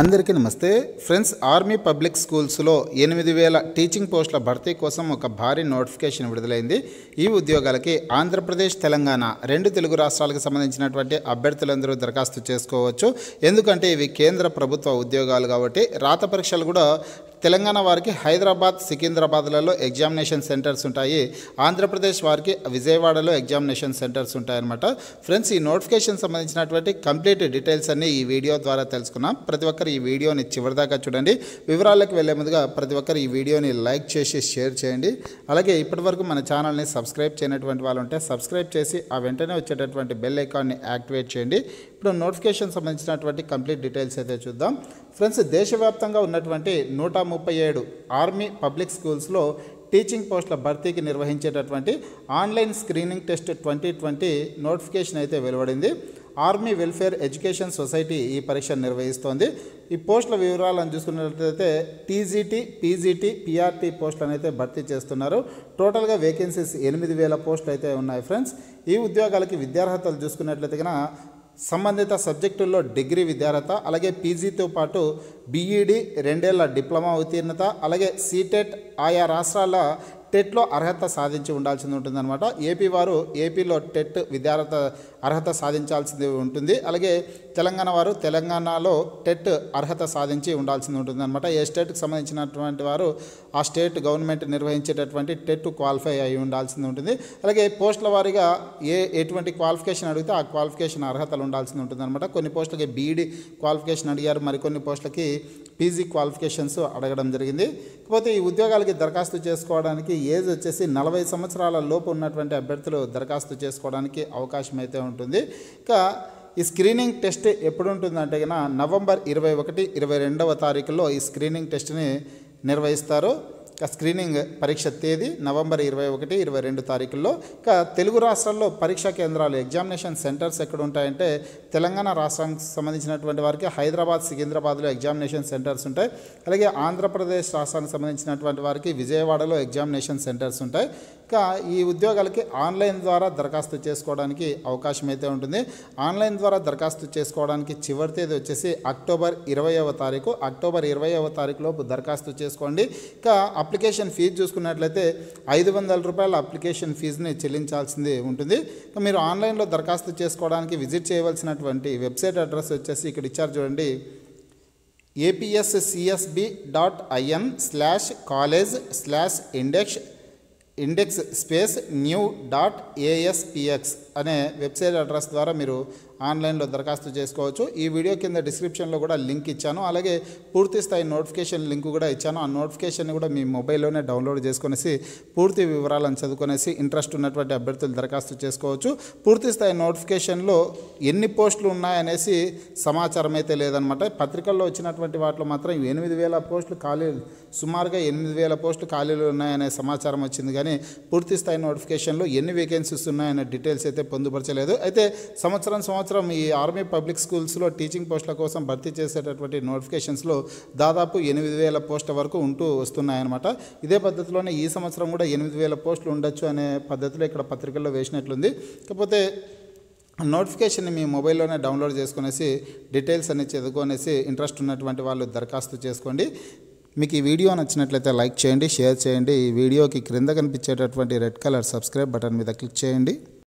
అందరికీ నమస్తే friends army public స్కూల్స్లో ఎనిమిది వేల టీచింగ్ పోస్టుల భర్తీ కోసం ఒక భారీ నోటిఫికేషన్ విడుదలైంది ఈ ఉద్యోగాలకి ఆంధ్రప్రదేశ్ తెలంగాణ రెండు తెలుగు రాష్ట్రాలకు సంబంధించినటువంటి అభ్యర్థులందరూ దరఖాస్తు చేసుకోవచ్చు ఎందుకంటే ఇవి కేంద్ర ప్రభుత్వ ఉద్యోగాలు కాబట్టి రాత పరీక్షలు కూడా తెలంగాణ వారికి హైదరాబాద్ సికింద్రాబాద్లలో ఎగ్జామినేషన్ సెంటర్స్ ఉంటాయి ఆంధ్రప్రదేశ్ వారికి విజయవాడలో ఎగ్జామినేషన్ సెంటర్స్ ఉంటాయన్నమాట ఫ్రెండ్స్ ఈ నోటిఫికేషన్ సంబంధించినటువంటి కంప్లీట్ డీటెయిల్స్ అన్ని ఈ వీడియో ద్వారా తెలుసుకున్నాం ప్రతి ఒక్కరు ఈ వీడియోని చివరిదాకా చూడండి వివరాలకు వెళ్లే ముందుగా ప్రతి ఒక్కరు ఈ వీడియోని లైక్ చేసి షేర్ చేయండి అలాగే ఇప్పటివరకు మన ఛానల్ని సబ్స్క్రైబ్ చేయనటువంటి వాళ్ళు ఉంటే సబ్స్క్రైబ్ చేసి ఆ వెంటనే వచ్చేటటువంటి బెల్ ఐకాన్ని యాక్టివేట్ చేయండి ఇప్పుడు నోటిఫికేషన్ సంబంధించినటువంటి కంప్లీట్ డీటెయిల్స్ అయితే చూద్దాం ఫ్రెండ్స్ దేశవ్యాప్తంగా ఉన్నటువంటి నూట ముప్పై ఏడు ఆర్మీ పబ్లిక్ స్కూల్స్లో టీచింగ్ పోస్టుల భర్తీకి నిర్వహించేటటువంటి online screening test twenty twenty notification అయితే వెలువడింది ఆర్మీ వెల్ఫేర్ ఎడ్యుకేషన్ సొసైటీ ఈ పరీక్షను నిర్వహిస్తోంది ఈ పోస్టుల వివరాలను చూసుకున్నట్లయితే టీజీటీ పీజీటీ పీఆర్టీ పోస్టులు అయితే భర్తీ చేస్తున్నారు టోటల్గా వేకెన్సీస్ ఎనిమిది వేల పోస్టులు అయితే ఉన్నాయి ఫ్రెండ్స్ ఈ ఉద్యోగాలకి విద్యార్హతలు చూసుకున్నట్లయితే సంబంధిత సబ్జెక్టుల్లో డిగ్రీ విద్యార్హత అలాగే పీజీతో పాటు బీఈడి రెండేళ్ల డిప్లొమా ఉత్తీర్ణత అలాగే సీటెట్ ఆయా రాష్ట్రాల టెట్లో అర్హత సాధించి ఉండాల్సింది ఉంటుందన్నమాట ఏపీ వారు ఏపీలో టెట్ విద్యార్హత అర్హత సాధించాల్సింది ఉంటుంది అలాగే తెలంగాణ వారు తెలంగాణలో టెట్ అర్హత సాధించి ఉండాల్సింది ఉంటుందన్నమాట ఏ స్టేట్కి సంబంధించినటువంటి వారు ఆ స్టేట్ గవర్నమెంట్ నిర్వహించేటటువంటి టెట్ క్వాలిఫై అయి ఉండాల్సింది ఉంటుంది అలాగే పోస్టుల వారీగా ఏ ఎటువంటి క్వాలిఫికేషన్ అడిగితే ఆ క్వాలిఫికేషన్ అర్హతలు ఉండాల్సింది ఉంటుందన్నమాట కొన్ని పోస్టులకి బీఈడి క్వాలిఫికేషన్ అడిగారు మరికొన్ని పోస్టులకి పీజీ క్వాలిఫికేషన్స్ అడగడం జరిగింది కాకపోతే ఈ ఉద్యోగాలకి దరఖాస్తు చేసుకోవడానికి ఏజ్ వచ్చేసి నలభై సంవత్సరాల లోపు ఉన్నటువంటి అభ్యర్థులు దరఖాస్తు చేసుకోవడానికి అవకాశం అయితే ఉంటుంది ఇక ఈ స్క్రీనింగ్ టెస్ట్ ఎప్పుడు ఉంటుందంటే కనుక నవంబర్ ఇరవై ఒకటి ఇరవై రెండవ తారీఖులో ఈ స్క్రీనింగ్ టెస్ట్ని నిర్వహిస్తారు స్క్రీనింగ్ పరీక్ష తేదీ నవంబర్ ఇరవై ఒకటి ఇరవై రెండు తారీఖుల్లో ఇక తెలుగు రాష్ట్రాల్లో పరీక్షా కేంద్రాలు ఎగ్జామినేషన్ సెంటర్స్ ఎక్కడ ఉంటాయంటే తెలంగాణ రాష్ట్రానికి సంబంధించినటువంటి వారికి హైదరాబాద్ సికింద్రాబాద్లో ఎగ్జామినేషన్ సెంటర్స్ ఉంటాయి అలాగే ఆంధ్రప్రదేశ్ రాష్ట్రానికి సంబంధించినటువంటి వారికి విజయవాడలో ఎగ్జామినేషన్ సెంటర్స్ ఉంటాయి ఇంకా ఈ ఉద్యోగాలకి ఆన్లైన్ ద్వారా దరఖాస్తు చేసుకోవడానికి అవకాశం అయితే ఉంటుంది ఆన్లైన్ ద్వారా దరఖాస్తు చేసుకోవడానికి చివరి తేదీ వచ్చేసి అక్టోబర్ ఇరవైవ తారీఖు అక్టోబర్ తారీఖు లోపు దరఖాస్తు చేసుకోండి ఇంకా అప్లికేషన్ ఫీజు చూసుకున్నట్లయితే ఐదు వందల రూపాయల అప్లికేషన్ ఫీజుని చెల్లించాల్సింది ఉంటుంది మీరు ఆన్లైన్లో దరఖాస్తు చేసుకోవడానికి విజిట్ చేయవలసినటువంటి వెబ్సైట్ అడ్రస్ వచ్చేసి ఇక్కడ ఇచ్చారు చూడండి APSCSB dot IN slash college slash index index space new dot aspx అనే వెబ్సైట్ అడ్రస్ ద్వారా మీరు ఆన్లైన్లో దరఖాస్తు చేసుకోవచ్చు ఈ వీడియో కింద డిస్క్రిప్షన్లో కూడా లింక్ ఇచ్చాను అలాగే పూర్తి స్థాయి నోటిఫికేషన్ లింక్ కూడా ఇచ్చాను ఆ నోటిఫికేషన్ కూడా మీ మొబైల్లోనే డౌన్లోడ్ చేసుకునేసి పూర్తి వివరాలను చదువుకునేసి ఇంట్రెస్ట్ ఉన్నటువంటి అభ్యర్థులు దరఖాస్తు చేసుకోవచ్చు పూర్తి స్థాయి నోటిఫికేషన్లో ఎన్ని పోస్టులు ఉన్నాయనేసి సమాచారం అయితే లేదనమాట పత్రికల్లో వచ్చినటువంటి వాటిలో మాత్రం ఎనిమిది వేల పోస్టులు ఖాళీలు సుమారుగా ఎనిమిది వేల పోస్టులు ఖాళీలు ఉన్నాయనే సమాచారం వచ్చింది కానీ పూర్తి స్థాయి నోటిఫికేషన్లో ఎన్ని వేకెన్సీస్ ఉన్నాయనే డీటెయిల్స్ అయితే పొందుపరచలేదు అయితే సంవత్సరం సంవత్సరం ఈ ఆర్మీ పబ్లిక్ స్కూల్స్లో టీచింగ్ పోస్టుల కోసం భర్తీ చేసేటటువంటి నోటిఫికేషన్స్లో దాదాపు ఎనిమిది వేల పోస్టుల వరకు ఉంటూ వస్తున్నాయన్నమాట ఇదే పద్ధతిలోనే ఈ సంవత్సరం కూడా ఎనిమిది వేల పోస్టులు ఉండొచ్చు అనే పద్ధతిలో ఇక్కడ పత్రికల్లో వేసినట్లుంది కాకపోతే నోటిఫికేషన్ని మీ మొబైల్లోనే డౌన్లోడ్ చేసుకునేసి డీటెయిల్స్ అన్ని చదువుకునేసి ఇంట్రెస్ట్ ఉన్నటువంటి వాళ్ళు దరఖాస్తు చేసుకోండి మీకు ఈ వీడియో నచ్చినట్లయితే లైక్ చేయండి షేర్ చేయండి ఈ వీడియోకి క్రింద కనిపించేటటువంటి రెడ్ కలర్ సబ్స్క్రైబ్ బటన్ మీద క్లిక్ చేయండి